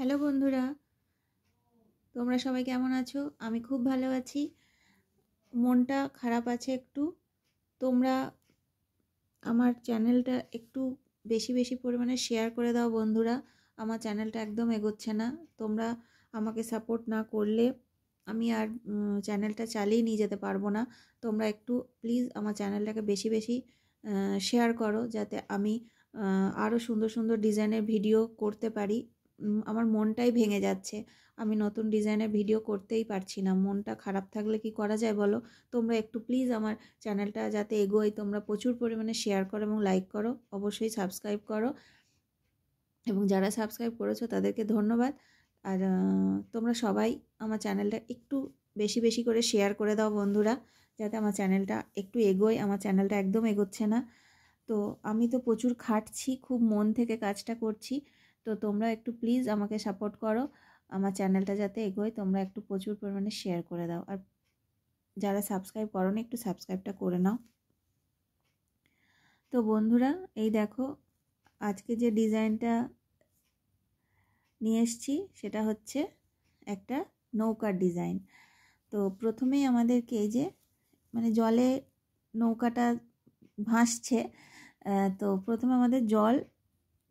hello বন্ধুরা তোমরা সবাই কেমন আছো আমি খুব ভালো আছি মনটা খারাপ আছে একটু তোমরা আমার চ্যানেলটা একটু বেশি বেশি পরিমাণে শেয়ার করে দাও বন্ধুরা আমার চ্যানেলটা একদম এগোচ্ছে না তোমরা আমাকে সাপোর্ট না করলে আমি আর চ্যানেলটা চালিয়ে নিয়ে যেতে পারবো না তোমরা একটু প্লিজ আমার চ্যানেলটাকে বেশি বেশি শেয়ার করো যাতে আমি আরও সুন্দর সুন্দর ডিজাইনের ভিডিও করতে পারি আমার মনটাই ভেঙে যাচ্ছে আমি নতুন ডিজাইনের ভিডিও করতেই পারছি না মনটা খারাপ থাকলে কি করা যায় বলো তোমরা একটু প্লিজ আমার চ্যানেলটা যাতে এগোয় তোমরা প্রচুর পরিমাণে শেয়ার করো এবং লাইক করো অবশ্যই সাবস্ক্রাইব করো এবং যারা সাবস্ক্রাইব করেছো তাদেরকে ধন্যবাদ আর তোমরা সবাই আমার চ্যানেলটা একটু বেশি বেশি করে শেয়ার করে দাও বন্ধুরা যাতে আমার চ্যানেলটা একটু এগোয় আমার চ্যানেলটা একদম এগোচ্ছে না তো আমি তো প্রচুর খাটছি খুব মন থেকে কাজটা করছি তো তোমরা একটু প্লিজ আমাকে সাপোর্ট করো আমার চ্যানেলটা যাতে এগোয় তোমরা একটু প্রচুর পরিমাণে শেয়ার করে দাও আর যারা সাবস্ক্রাইব করো না একটু সাবস্ক্রাইবটা করে নাও তো বন্ধুরা এই দেখো আজকে যে ডিজাইনটা নিয়ে এসছি সেটা হচ্ছে একটা নৌকার ডিজাইন তো প্রথমেই আমাদেরকে এই যে মানে জলে নৌকাটা ভাসছে তো প্রথমে আমাদের জল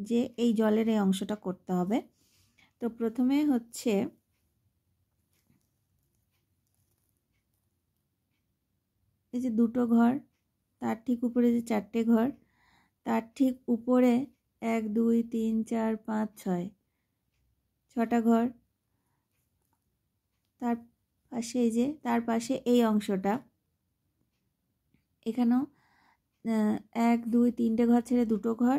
যে এই জলের এই অংশটা করতে হবে তো প্রথমে হচ্ছে এই যে দুটো ঘর তার ঠিক উপরে যে চারটে ঘর তার ঠিক উপরে এক দুই তিন চার পাঁচ ছয় ছটা ঘর তার পাশে এই যে তার পাশে এই অংশটা এখানেও এক দুই তিনটে ঘর ছেড়ে দুটো ঘর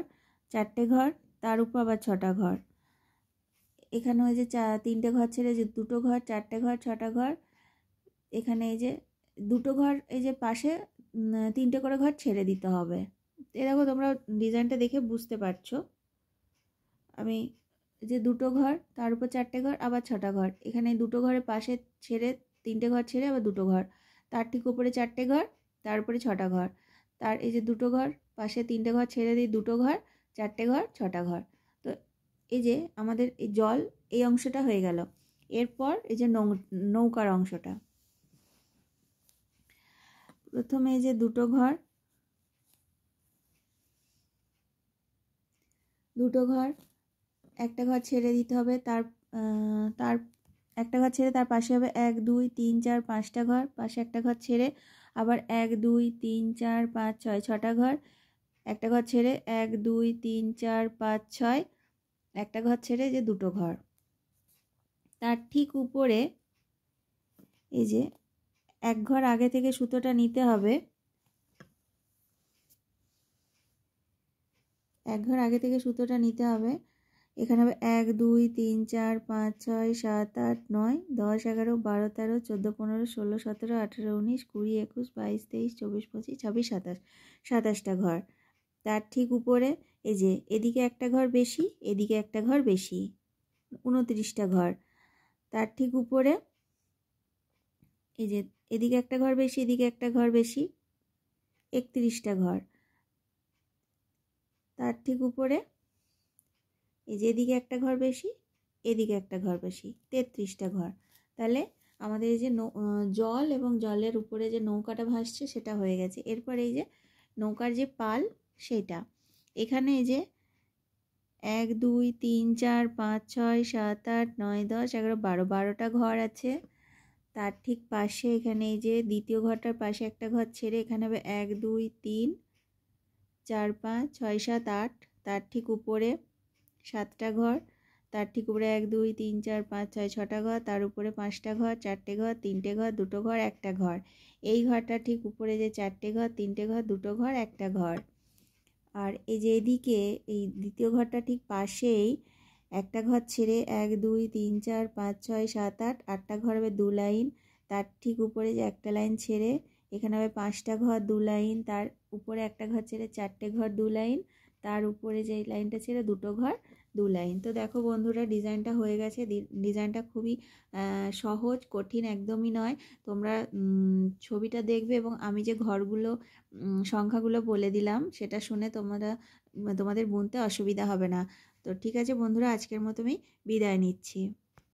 চারটে ঘর তার উপর আবার ছটা ঘর এখানে ওই যে চা তিনটে ঘর ছেড়ে যে দুটো ঘর চারটে ঘর ছটা ঘর এখানে এই যে দুটো ঘর এই যে পাশে তিনটে করে ঘর ছেড়ে দিতে হবে এরকম তোমরা ডিজাইনটা দেখে বুঝতে পারছো আমি যে দুটো ঘর তার উপর চারটে ঘর আবার ছটা ঘর এখানে দুটো ঘরের পাশে ছেড়ে তিনটে ঘর ছেড়ে আবার দুটো ঘর তার ঠিক উপরে চারটে ঘর তার উপরে ছটা ঘর তার এই যে দুটো ঘর পাশে তিনটে ঘর ছেড়ে দিই দুটো ঘর চারটে ঘর ছটা ঘর তো এই যে আমাদের এই জল এই অংশটা হয়ে গেল এরপর এই যে নৌকার অংশটা প্রথমে এই যে দুটো ঘর দুটো ঘর একটা ঘর ছেড়ে দিতে হবে তার তার একটা ঘর ছেড়ে তার পাশে হবে এক দুই তিন চার পাঁচটা ঘর পাশে একটা ঘর ছেড়ে আবার এক দুই তিন চার পাঁচ ছয় ছটা ঘর একটা ঘর ছেড়ে এক দুই তিন চার পাঁচ ছয় একটা ঘর ছেড়ে যে দুটো ঘর তার ঠিক উপরে এই যে এক ঘর আগে থেকে সুতোটা নিতে হবে এক ঘর আগে থেকে সুতোটা নিতে হবে এখানে হবে এক দুই তিন চার পাঁচ ছয় সাত আট নয় দশ এগারো বারো তেরো চোদ্দো পনেরো ষোলো সতেরো আঠেরো উনিশ কুড়ি একুশ বাইশ তেইশ চব্বিশ পঁচিশ ছাব্বিশ সাতাশ সাতাশটা ঘর তার ঠিক উপরে এই যে এদিকে একটা ঘর বেশি এদিকে একটা ঘর বেশি উনত্রিশটা ঘর তার ঠিক উপরে এই যে এদিকে একটা ঘর বেশি এদিকে একটা ঘর বেশি একত্রিশটা ঘর তার ঠিক উপরে এই যে এদিকে একটা ঘর বেশি এদিকে একটা ঘর বেশি তেত্রিশটা ঘর তাহলে আমাদের এই যে জল এবং জলের উপরে যে নৌকাটা ভাসছে সেটা হয়ে গেছে এরপর এই যে নৌকার যে পাল সেটা এখানে যে এক দুই তিন চার পাঁচ ছয় সাত আট নয় দশ এগারো বারো বারোটা ঘর আছে তার ঠিক পাশে এখানে এই যে দ্বিতীয় ঘরটার পাশে একটা ঘর ছেড়ে এখানে হবে এক দুই তিন চার পাঁচ ছয় সাত আট তার ঠিক উপরে সাতটা ঘর তার ঠিক উপরে এক দুই তিন চার পাঁচ ছয় ছটা ঘর তার উপরে পাঁচটা ঘর চারটে ঘর তিনটে ঘর দুটো ঘর একটা ঘর এই ঘরটা ঠিক উপরে যে চারটে ঘর তিনটে ঘর দুটো ঘর একটা ঘর আর এই যে এদিকে এই দ্বিতীয় ঘরটা ঠিক পাশেই একটা ঘর ছেড়ে এক দুই তিন চার পাঁচ ছয় সাত আট আটটা ঘর হবে দু লাইন তার ঠিক উপরে যে একটা লাইন ছেড়ে এখানে হবে পাঁচটা ঘর দু লাইন তার উপরে একটা ঘর ছেড়ে চারটে ঘর দু লাইন তার উপরে যে লাইনটা ছেড়ে দুটো ঘর দু লাইন তো দেখো বন্ধুরা ডিজাইনটা হয়ে গেছে ডিজাইনটা খুবই সহজ কঠিন একদমই নয় তোমরা ছবিটা দেখবে এবং আমি যে ঘরগুলো সংখ্যাগুলো বলে দিলাম সেটা শুনে তোমরা তোমাদের বুনতে অসুবিধা হবে না তো ঠিক আছে বন্ধুরা আজকের মতো আমি বিদায় নিচ্ছি